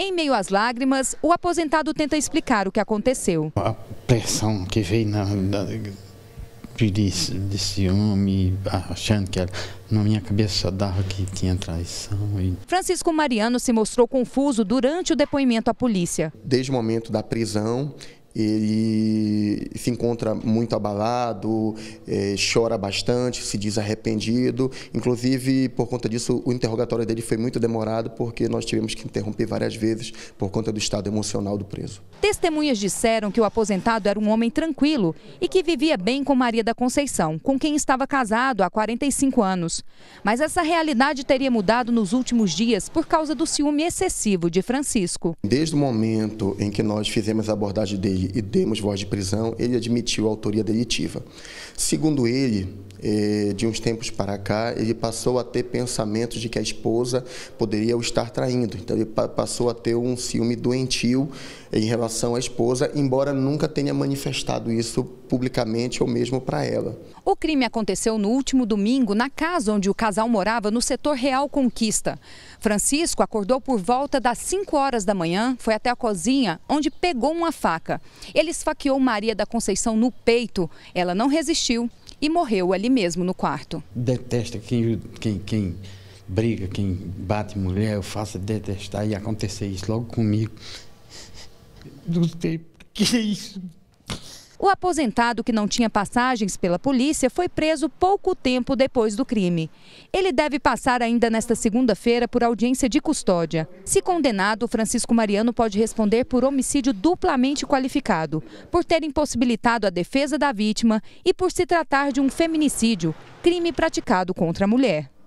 Em meio às lágrimas, o aposentado tenta explicar o que aconteceu. A pressão que veio na, na, desse, homem, achando que era, na minha cabeça dava que tinha traição. E... Francisco Mariano se mostrou confuso durante o depoimento à polícia. Desde o momento da prisão, ele se encontra muito abalado, é, chora bastante, se diz arrependido. Inclusive, por conta disso, o interrogatório dele foi muito demorado, porque nós tivemos que interromper várias vezes por conta do estado emocional do preso. Testemunhas disseram que o aposentado era um homem tranquilo e que vivia bem com Maria da Conceição, com quem estava casado há 45 anos. Mas essa realidade teria mudado nos últimos dias por causa do ciúme excessivo de Francisco. Desde o momento em que nós fizemos a abordagem dele e, demos voz de prisão, ele admitiu a autoria delitiva. Segundo ele, eh, de uns tempos para cá, ele passou a ter pensamentos de que a esposa poderia o estar traindo. Então, ele passou a ter um ciúme doentio em relação à esposa, embora nunca tenha manifestado isso publicamente ou mesmo para ela. O crime aconteceu no último domingo na casa onde o casal morava, no setor Real Conquista. Francisco acordou por volta das 5 horas da manhã, foi até a cozinha, onde pegou uma faca. Ele esfaqueou Maria da Conceição no peito. Ela não resistiu e morreu ali mesmo no quarto. Detesta quem, quem, quem briga, quem bate mulher, eu faço detestar e acontecer isso logo comigo. Não sei que é isso. O aposentado que não tinha passagens pela polícia foi preso pouco tempo depois do crime. Ele deve passar ainda nesta segunda-feira por audiência de custódia. Se condenado, Francisco Mariano pode responder por homicídio duplamente qualificado, por ter impossibilitado a defesa da vítima e por se tratar de um feminicídio, crime praticado contra a mulher.